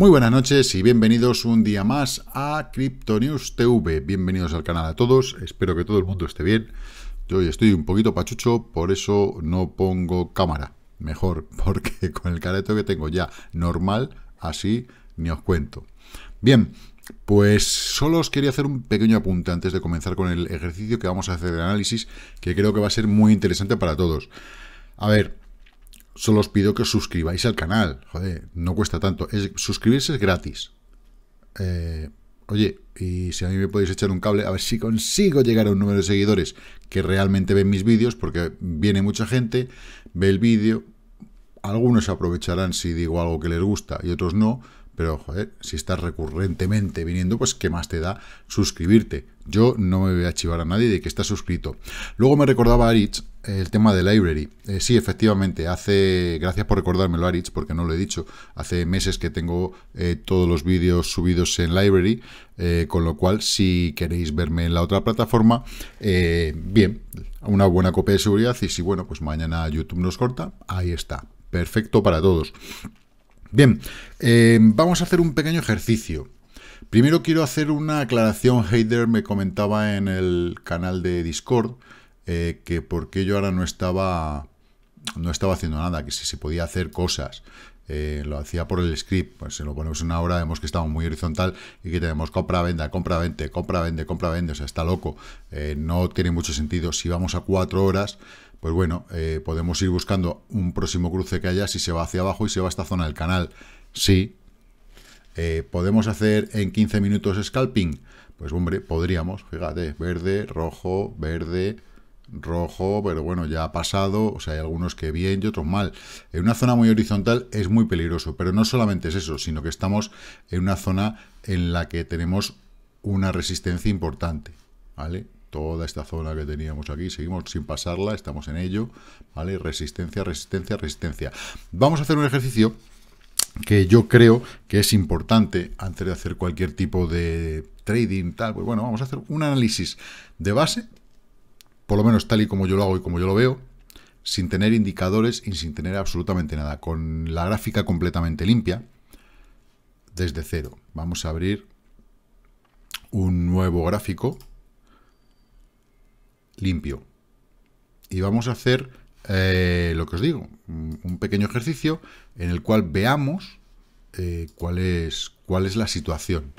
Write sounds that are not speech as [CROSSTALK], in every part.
Muy buenas noches y bienvenidos un día más a Cryptonews TV. Bienvenidos al canal a todos, espero que todo el mundo esté bien. Yo hoy estoy un poquito pachucho, por eso no pongo cámara. Mejor, [LAUGHS] porque con el careto que tengo ya normal, así ni os cuento. Bien, pues solo os quería hacer un pequeño apunte antes de comenzar con el ejercicio que vamos a hacer de análisis, que creo que va a ser muy interesante para todos. A ver, solo os pido que os suscribáis al canal. Joder, no cuesta tanto. Es, suscribirse es gratis. Eh, oye, y si a mí me podéis echar un cable, a ver si consigo llegar a un número de seguidores que realmente ven mis vídeos, porque viene mucha gente, ve el vídeo, algunos aprovecharán si digo algo que les gusta y otros no, pero joder, si estás recurrentemente viniendo, pues qué más te da suscribirte. Yo no me voy a chivar a nadie de que estás suscrito. Luego me recordaba Arich el tema de library. Eh, sí, efectivamente, hace, gracias por recordármelo, Aritz, porque no lo he dicho, hace meses que tengo eh, todos los vídeos subidos en library, eh, con lo cual, si queréis verme en la otra plataforma, bien, una buena copia de seguridad y si, bueno, pues mañana YouTube nos corta, ahí está, perfecto para todos. Bien, vamos a hacer un pequeño ejercicio. Primero quiero hacer una aclaración, Heider me comentaba en el canal de Discord, eh, que porque yo ahora no estaba, no estaba haciendo nada, que si se podía hacer cosas. Eh, lo hacía por el script, pues se lo ponemos una hora, vemos que estamos muy horizontal y que tenemos compra-venda, compra venta compra-vende, compra-vende, o sea, está loco, eh, no tiene mucho sentido. Si vamos a cuatro horas, pues bueno, podemos ir buscando un próximo cruce que haya si se va hacia abajo y se va a esta zona del canal. Sí. ¿Podemos hacer en 15 minutos scalping? Pues hombre, podríamos, fíjate, verde, rojo, verde, rojo, pero bueno, ya ha pasado, o sea, hay algunos que bien y otros mal. En una zona muy horizontal es muy peligroso, pero no solamente es eso, sino que estamos en una zona en la que tenemos una resistencia importante, ¿vale? Toda esta zona que teníamos aquí, seguimos sin pasarla, estamos en ello, ¿vale? Resistencia, resistencia, resistencia. Vamos a hacer un ejercicio que yo creo que es importante antes de hacer cualquier tipo de trading, tal, pues bueno, vamos a hacer un análisis de base por lo menos tal y como yo lo hago y como yo lo veo, sin tener indicadores y sin tener absolutamente nada, con la gráfica completamente limpia, desde cero. Vamos a abrir un nuevo gráfico limpio. Y vamos a hacer eh, lo que os digo, un pequeño ejercicio en el cual veamos eh, cuál es la situación.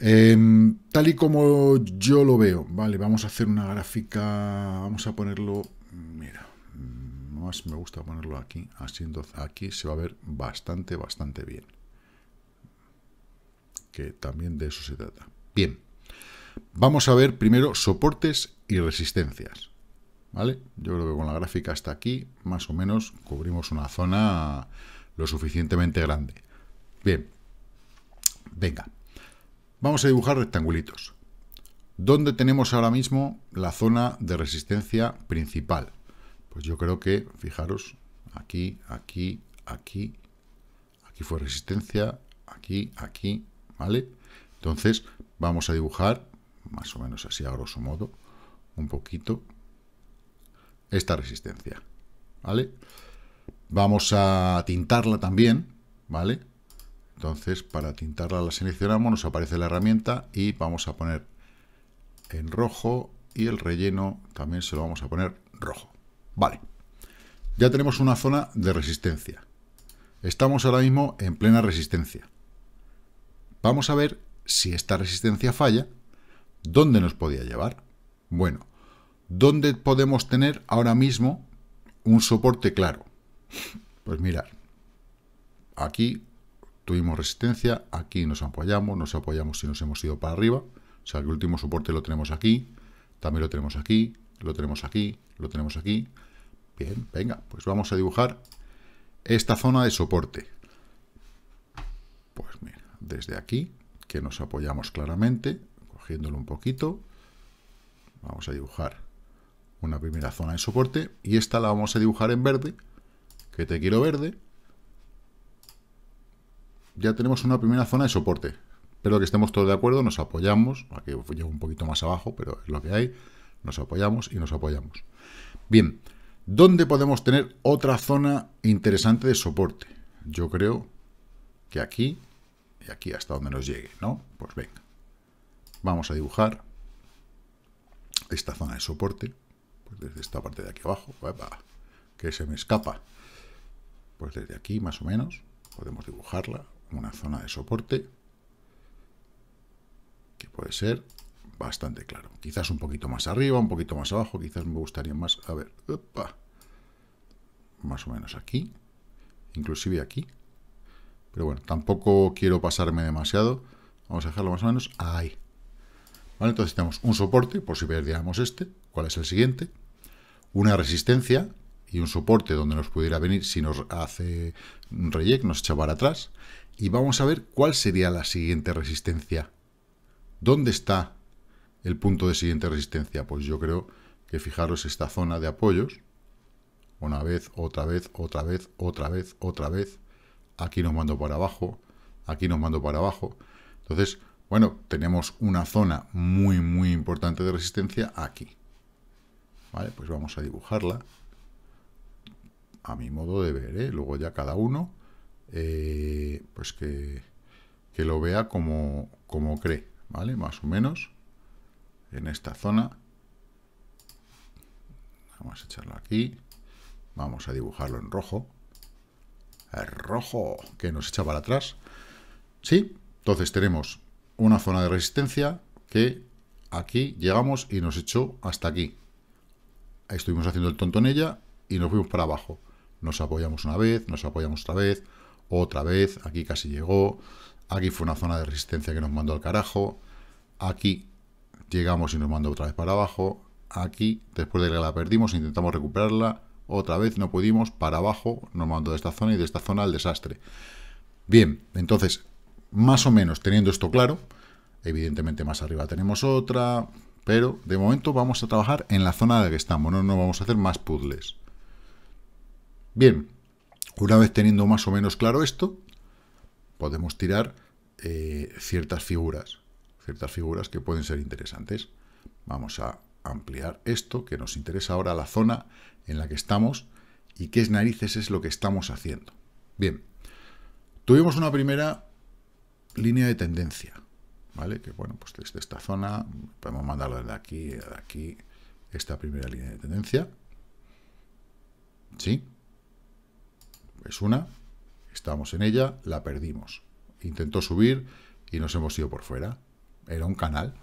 Em, tal y como yo lo veo, vale, vamos a hacer una gráfica, vamos a ponerlo, mira, más me gusta ponerlo aquí, así aquí se va a ver bastante, bastante bien. Que también de eso se trata. Bien, vamos a ver primero soportes y resistencias, ¿vale? Yo creo que con la gráfica hasta aquí, más o menos, cubrimos una zona lo suficientemente grande. Bien, venga, Vamos a dibujar rectangulitos. ¿Dónde tenemos ahora mismo la zona de resistencia principal? Pues yo creo que, fijaros, aquí, aquí, aquí, aquí fue resistencia, aquí, aquí, ¿vale? Entonces vamos a dibujar, más o menos así a grosso modo, un poquito, esta resistencia, ¿vale? Vamos a tintarla también, ¿vale? Entonces, para tintarla la seleccionamos, nos aparece la herramienta y vamos a poner en rojo y el relleno también se lo vamos a poner rojo. Vale, ya tenemos una zona de resistencia. Estamos ahora mismo en plena resistencia. Vamos a ver si esta resistencia falla, ¿dónde nos podía llevar? Bueno, ¿dónde podemos tener ahora mismo un soporte claro? Pues mirad, aquí tuvimos resistencia, aquí nos apoyamos, nos apoyamos si nos hemos ido para arriba, o sea, el último soporte lo tenemos aquí, también lo tenemos aquí, lo tenemos aquí, lo tenemos aquí. Bien, venga, pues vamos a dibujar esta zona de soporte. Pues mira, desde aquí, que nos apoyamos claramente, cogiéndolo un poquito, vamos a dibujar una primera zona de soporte y esta la vamos a dibujar en verde, que te quiero verde, ya tenemos una primera zona de soporte. Espero que estemos todos de acuerdo, nos apoyamos. Aquí llevo un poquito más abajo, pero es lo que hay. Nos apoyamos y nos apoyamos. Bien, ¿dónde podemos tener otra zona interesante de soporte? Yo creo que aquí y aquí hasta donde nos llegue, ¿no? Pues venga. Vamos a dibujar esta zona de soporte. Pues desde esta parte de aquí abajo. Que se me escapa. Pues desde aquí, más o menos. Podemos dibujarla una zona de soporte que puede ser bastante claro. Quizás un poquito más arriba, un poquito más abajo, quizás me gustaría más... A ver, más o menos aquí, inclusive aquí. Pero bueno, tampoco quiero pasarme demasiado. Vamos a dejarlo más o menos ahí. Vale, entonces tenemos un soporte, por si perdiéramos este, cuál es el siguiente, una resistencia y un soporte donde nos pudiera venir si nos hace un reject, nos echa para atrás, y vamos a ver cuál sería la siguiente resistencia. ¿Dónde está el punto de siguiente resistencia? Pues yo creo que fijaros esta zona de apoyos. Una vez, otra vez, otra vez, otra vez, otra vez. Aquí nos mando para abajo, aquí nos mando para abajo. Entonces, bueno, tenemos una zona muy, muy importante de resistencia aquí. Vale, pues vamos a dibujarla. A mi modo de ver, ¿eh? Luego ya cada uno eh, pues que, lo vea como, cree, ¿vale? Más o menos en esta zona. Vamos a echarlo aquí. Vamos a dibujarlo en rojo. El rojo que nos echa para atrás. ¿Sí? Entonces tenemos una zona de resistencia que aquí llegamos y nos echó hasta aquí. estuvimos haciendo el tonto en ella y nos fuimos para abajo. Nos apoyamos una vez, nos apoyamos otra vez, otra vez, aquí casi llegó, aquí fue una zona de resistencia que nos mandó al carajo, aquí llegamos y nos mandó otra vez para abajo, aquí, después de que la perdimos, intentamos recuperarla, otra vez no pudimos, para abajo, nos mandó de esta zona y de esta zona al desastre. Bien, entonces, más o menos teniendo esto claro, evidentemente más arriba tenemos otra, pero de momento vamos a trabajar en la zona de la que estamos, no, no vamos a hacer más puzzles. Bien, una vez teniendo más o menos claro esto, podemos tirar eh, ciertas figuras, ciertas figuras que pueden ser interesantes. Vamos a ampliar esto, que nos interesa ahora la zona en la que estamos y qué narices es lo que estamos haciendo. Bien, tuvimos una primera línea de tendencia, ¿vale? Que bueno, pues desde esta zona, podemos mandarla desde aquí, desde aquí, esta primera línea de tendencia, ¿sí? es una, estábamos en ella, la perdimos. Intentó subir y nos hemos ido por fuera. Era un canal,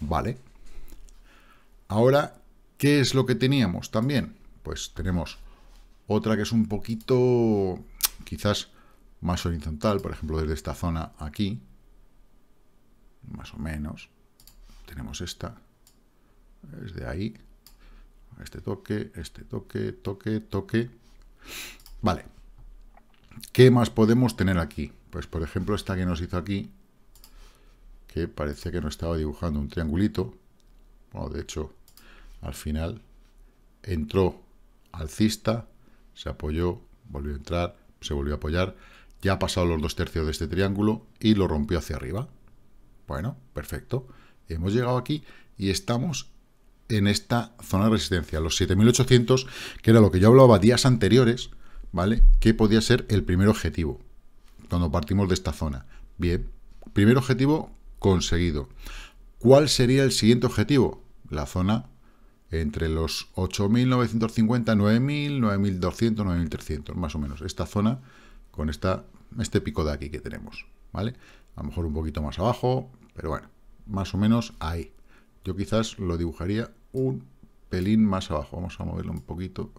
¿vale? Ahora, ¿qué es lo que teníamos también? Pues tenemos otra que es un poquito, quizás más horizontal, por ejemplo, desde esta zona aquí, más o menos. Tenemos esta, desde ahí, este toque, este toque, toque, toque. Vale, ¿Qué más podemos tener aquí? Pues, por ejemplo, esta que nos hizo aquí, que parece que nos estaba dibujando un triangulito. Bueno, de hecho, al final entró alcista, se apoyó, volvió a entrar, se volvió a apoyar. Ya ha pasado los dos tercios de este triángulo y lo rompió hacia arriba. Bueno, perfecto. Hemos llegado aquí y estamos en esta zona de resistencia, los 7800, que era lo que yo hablaba días anteriores, ¿vale? ¿Qué podía ser el primer objetivo, cuando partimos de esta zona. Bien, primer objetivo conseguido. ¿Cuál sería el siguiente objetivo? La zona entre los 8.950, 9.000, 9.200, 9.300, más o menos. Esta zona con esta, este pico de aquí que tenemos, ¿vale? A lo mejor un poquito más abajo, pero bueno, más o menos ahí. Yo quizás lo dibujaría un pelín más abajo. Vamos a moverlo un poquito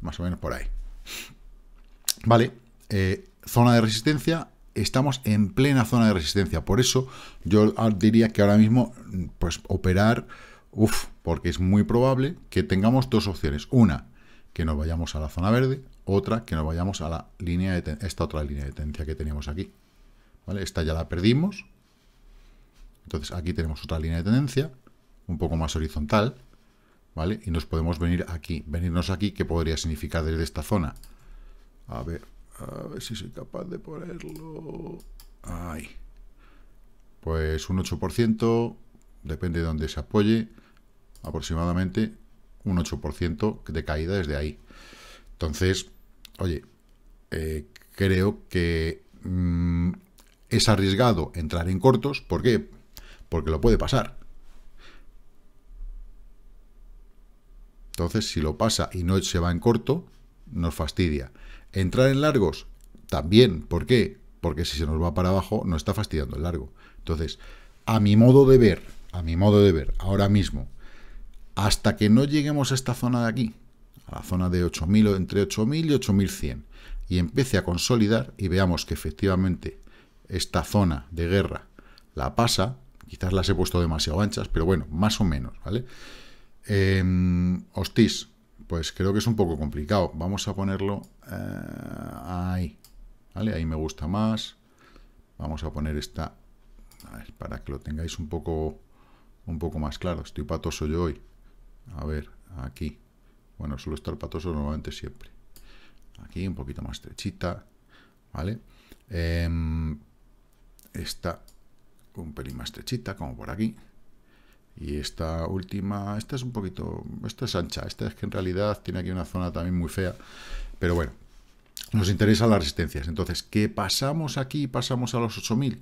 más o menos por ahí. Vale, eh, zona de resistencia, estamos en plena zona de resistencia, por eso yo diría que ahora mismo, pues operar, uff, porque es muy probable que tengamos dos opciones, una, que nos vayamos a la zona verde, otra, que nos vayamos a la línea de esta otra línea de tendencia que tenemos aquí, ¿vale? Esta ya la perdimos, entonces aquí tenemos otra línea de tendencia, un poco más horizontal, ¿vale? Y nos podemos venir aquí, venirnos aquí, ¿qué podría significar desde esta zona. A ver, a ver si soy capaz de ponerlo... Ahí. Pues un 8%, depende de dónde se apoye, aproximadamente un 8% de caída desde ahí. Entonces, oye, eh, creo que mm, es arriesgado entrar en cortos. ¿Por qué? Porque lo puede pasar. Entonces, si lo pasa y no se va en corto, nos fastidia. Entrar en largos, también. ¿Por qué? Porque si se nos va para abajo, nos está fastidiando el largo. Entonces, a mi modo de ver, a mi modo de ver, ahora mismo, hasta que no lleguemos a esta zona de aquí, a la zona de 8.000 o entre 8.000 y 8.100, y empiece a consolidar y veamos que efectivamente esta zona de guerra la pasa, quizás las he puesto demasiado anchas, pero bueno, más o menos, ¿vale? Em, hostis, pues creo que es un poco complicado. Vamos a ponerlo eh, ahí. ¿Vale? Ahí me gusta más. Vamos a poner esta... para que lo tengáis un poco, un poco más claro. Estoy patoso yo hoy. A ver, aquí. Bueno, suelo estar patoso normalmente siempre. Aquí, un poquito más estrechita. ¿Vale? Em, esta un pelín más estrechita, como por aquí. Y esta última, esta es un poquito, esta es ancha, esta es que en realidad tiene aquí una zona también muy fea, pero bueno, nos interesan las resistencias. Entonces, ¿qué pasamos aquí? Pasamos a los 8000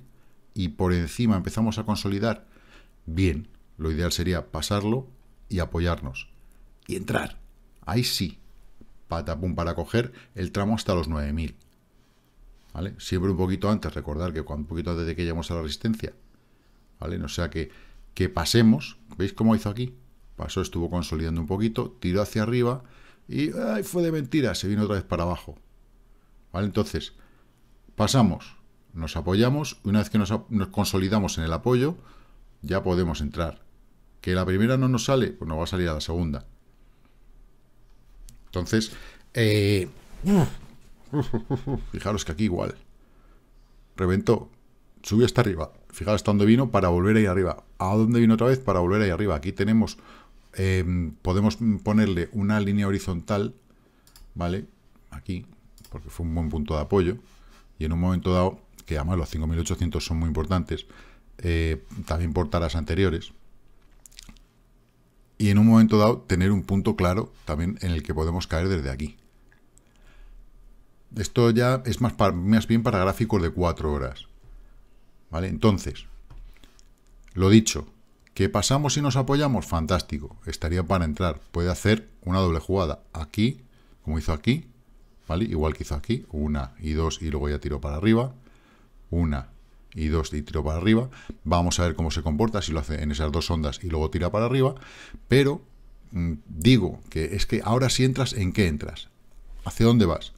y por encima empezamos a consolidar. Bien, lo ideal sería pasarlo y apoyarnos y entrar. Ahí sí, patapum para coger el tramo hasta los 9000. ¿Vale? Siempre un poquito antes, recordar que un poquito antes de que lleguemos a la resistencia, ¿vale? No sea que que pasemos, ¿veis cómo hizo aquí? Pasó, estuvo consolidando un poquito, tiró hacia arriba y ¡ay, fue de mentira, se vino otra vez para abajo. ¿Vale? Entonces, pasamos, nos apoyamos, y una vez que nos, consolidamos en el apoyo, ya podemos entrar. Que la primera no nos sale, pues nos va a salir a la segunda. Entonces, eh, [LAUGHS] fijaros que aquí igual. Reventó, subió hasta arriba. Fijaros hasta dónde vino para volver ahí arriba. ¿A dónde vino otra vez? Para volver ahí arriba. Aquí tenemos, eh, podemos ponerle una línea horizontal, ¿vale? Aquí, porque fue un buen punto de apoyo. Y en un momento dado, que además los 5.800 son muy importantes, eh, también por taras anteriores. Y en un momento dado, tener un punto claro también en el que podemos caer desde aquí. Esto ya es más, más bien para gráficos de 4 horas. ¿Vale? Entonces, lo dicho, que pasamos y nos apoyamos, fantástico. Estaría para entrar. Puede hacer una doble jugada aquí, como hizo aquí, ¿vale? Igual que hizo aquí, una y dos y luego ya tiro para arriba. Una y dos y tiro para arriba. Vamos a ver cómo se comporta, si lo hace en esas dos ondas y luego tira para arriba. Pero mm, digo que es que ahora si entras, ¿en qué entras? ¿Hacia dónde vas?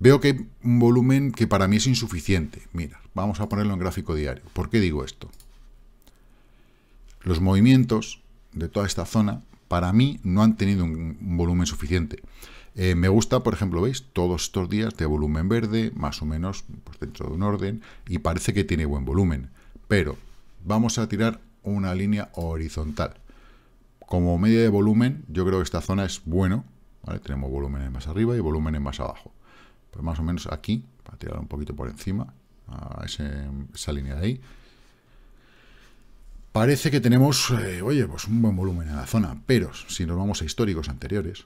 Veo que hay un volumen que para mí es insuficiente. Mira, vamos a ponerlo en gráfico diario. ¿Por qué digo esto? los movimientos de toda esta zona, para mí, no han tenido un volumen suficiente. Eh, me gusta, por ejemplo, veis, todos estos días de volumen verde, más o menos pues dentro de un orden, y parece que tiene buen volumen. Pero vamos a tirar una línea horizontal. Como media de volumen, yo creo que esta zona es bueno. Tenemos volúmenes más arriba y volúmenes más abajo. Pues más o menos aquí, para tirar un poquito por encima, a esa línea de ahí. Parece que tenemos, eh, oye, pues un buen volumen en la zona, pero si nos vamos a históricos anteriores,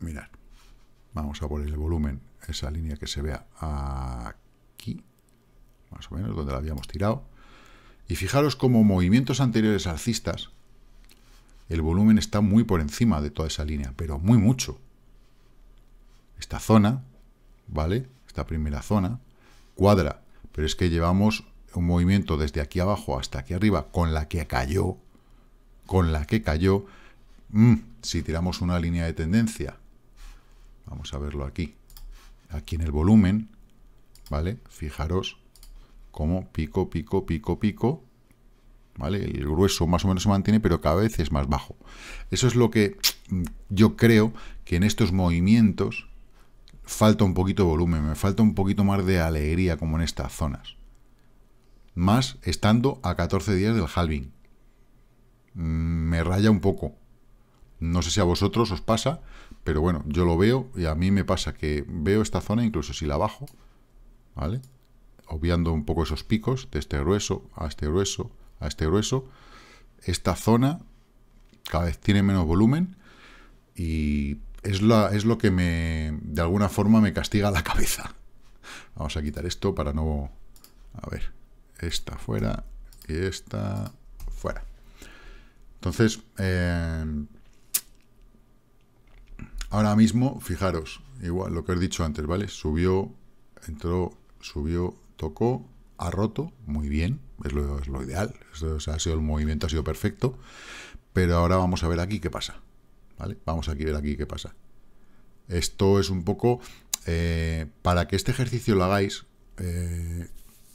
mirad, vamos a poner el volumen, esa línea que se vea aquí, más o menos, donde la habíamos tirado, y fijaros como movimientos anteriores alcistas, el volumen está muy por encima de toda esa línea, pero muy mucho. Esta zona, ¿vale? Esta primera zona, cuadra pero es que llevamos un movimiento desde aquí abajo hasta aquí arriba con la que cayó, con la que cayó, mm, si tiramos una línea de tendencia, vamos a verlo aquí, aquí en el volumen, ¿vale? Fijaros cómo pico, pico, pico, pico, ¿vale? El grueso más o menos se mantiene, pero cada vez es más bajo. Eso es lo que mm, yo creo que en estos movimientos falta un poquito de volumen, me falta un poquito más de alegría como en estas zonas. Más estando a 14 días del halving. Mm, me raya un poco. No sé si a vosotros os pasa, pero bueno, yo lo veo y a mí me pasa que veo esta zona, incluso si la bajo, ¿vale? Obviando un poco esos picos, de este grueso a este grueso a este grueso, esta zona cada vez tiene menos volumen y es, lo que me, de alguna forma me castiga la cabeza. Vamos a quitar esto para no... A ver, esta fuera y esta fuera. Entonces, eh, ahora mismo, fijaros, igual lo que os he dicho antes, ¿vale? Subió, entró, subió, tocó, ha roto, muy bien, es lo, ideal, o sea, ha sido el movimiento ha sido perfecto, pero ahora vamos a ver aquí qué pasa. Vamos a ver aquí qué pasa. Esto es un poco, eh, para que este ejercicio lo hagáis, eh,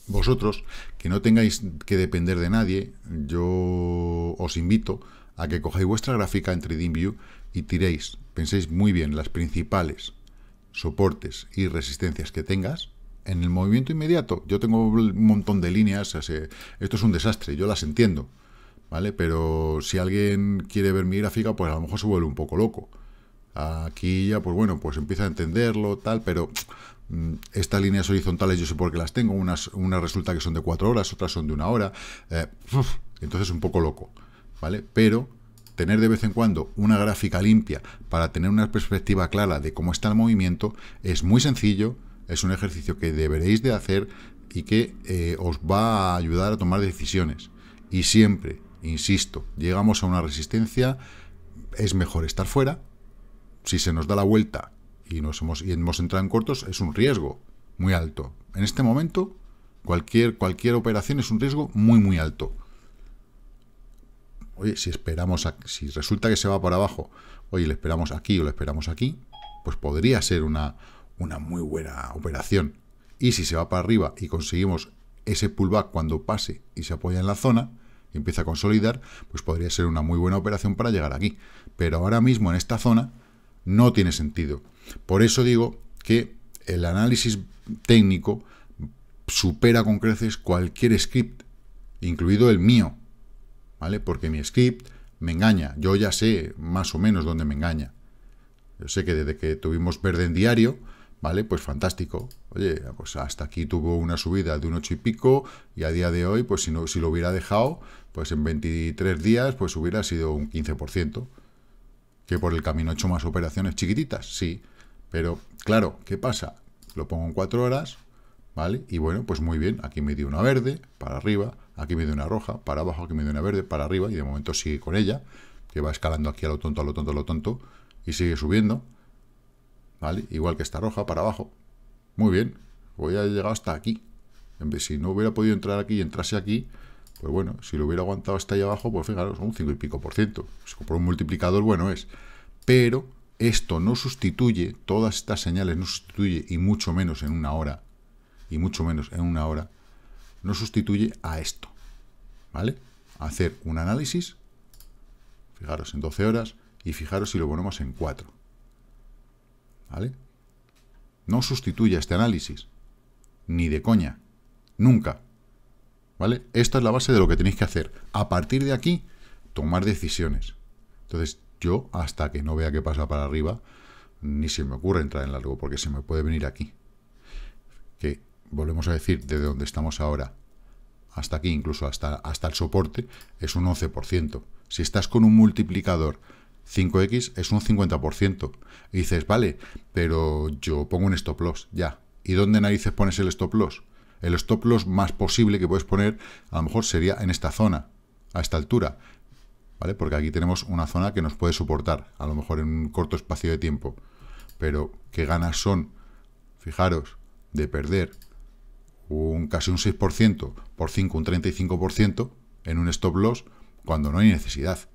vosotros, que no tengáis que depender de nadie, yo os invito a que cojáis vuestra gráfica en TradingView y tiréis, penséis muy bien las principales soportes y resistencias que tengas, en el movimiento inmediato. Yo tengo un montón de líneas, esto es un desastre, yo las entiendo. ¿vale? Pero si alguien quiere ver mi gráfica, pues a lo mejor se vuelve un poco loco. Aquí ya, pues bueno, pues empieza a entenderlo, tal, pero mm, estas líneas horizontales yo sé por qué las tengo. Unas, resulta que son de cuatro horas, otras son de una hora. Eh, entonces un poco loco, ¿vale? Pero tener de vez en cuando una gráfica limpia para tener una perspectiva clara de cómo está el movimiento es muy sencillo, es un ejercicio que deberéis de hacer y que eh, os va a ayudar a tomar decisiones. Y siempre, Insisto, llegamos a una resistencia, es mejor estar fuera. Si se nos da la vuelta y, nos hemos, y hemos entrado en cortos, es un riesgo muy alto. En este momento, cualquier, cualquier operación es un riesgo muy, muy alto. Oye, si esperamos, si resulta que se va para abajo, oye, le esperamos aquí o le esperamos aquí, pues podría ser una, una muy buena operación. Y si se va para arriba y conseguimos ese pullback cuando pase y se apoya en la zona, empieza a consolidar, pues podría ser una muy buena operación para llegar aquí. Pero ahora mismo en esta zona no tiene sentido. Por eso digo que el análisis técnico supera con creces cualquier script, incluido el mío, ¿vale? Porque mi script me engaña. Yo ya sé más o menos dónde me engaña. Yo sé que desde que tuvimos verde en diario, ¿vale? Pues fantástico. Oye, pues hasta aquí tuvo una subida de un 8 y pico y a día de hoy, pues si, no, si lo hubiera dejado, pues en 23 días, pues hubiera sido un 15%. Que por el camino he hecho más operaciones chiquititas, sí. Pero, claro, ¿qué pasa? Lo pongo en 4 horas, ¿vale? Y bueno, pues muy bien, aquí me dio una verde, para arriba, aquí me dio una roja, para abajo, aquí me dio una verde, para arriba, y de momento sigue con ella, que va escalando aquí a lo tonto, a lo tonto, a lo tonto, y sigue subiendo. ¿vale? Igual que esta roja para abajo. Muy bien, voy a llegar hasta aquí. Si no hubiera podido entrar aquí y entrase aquí, pues bueno, si lo hubiera aguantado hasta ahí abajo, pues fijaros, un 5 y pico por ciento. Si compro un multiplicador, bueno es. Pero esto no sustituye, todas estas señales no sustituye, y mucho menos en una hora, y mucho menos en una hora, no sustituye a esto. ¿Vale? Hacer un análisis, fijaros en 12 horas, y fijaros si lo ponemos en 4. ¿Vale? No sustituya este análisis. Ni de coña. Nunca. ¿Vale? Esta es la base de lo que tenéis que hacer. A partir de aquí, tomar decisiones. Entonces, yo, hasta que no vea qué pasa para arriba, ni se me ocurre entrar en largo, porque se me puede venir aquí. Que, volvemos a decir, desde donde estamos ahora, hasta aquí, incluso hasta, hasta el soporte, es un 11%. Si estás con un multiplicador 5X es un 50%. Y dices, vale, pero yo pongo un stop loss, ya. ¿Y dónde narices pones el stop loss? El stop loss más posible que puedes poner, a lo mejor sería en esta zona, a esta altura. ¿Vale? Porque aquí tenemos una zona que nos puede soportar, a lo mejor en un corto espacio de tiempo. Pero, ¿qué ganas son? Fijaros, de perder un casi un 6%, por 5 un 35% en un stop loss, cuando no hay necesidad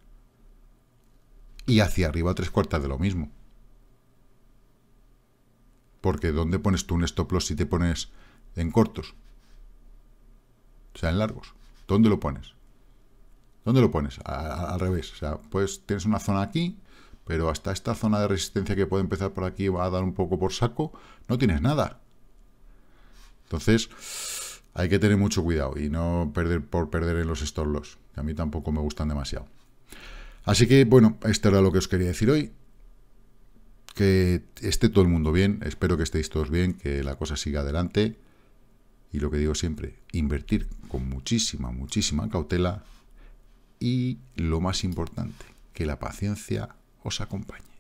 y hacia arriba tres cuartas de lo mismo. Porque ¿dónde pones tú un stop loss si te pones en cortos? O sea, en largos. ¿Dónde lo pones? ¿Dónde lo pones? al revés. O sea, pues tienes una zona aquí, pero hasta esta zona de resistencia que puede empezar por aquí va a dar un poco por saco, no tienes nada. Entonces, hay que tener mucho cuidado y no perder por perder en los stop loss. a mí tampoco me gustan demasiado. Así que, bueno, esto era lo que os quería decir hoy. Que esté todo el mundo bien, espero que estéis todos bien, que la cosa siga adelante. Y lo que digo siempre, invertir con muchísima, muchísima cautela y lo más importante, que la paciencia os acompañe.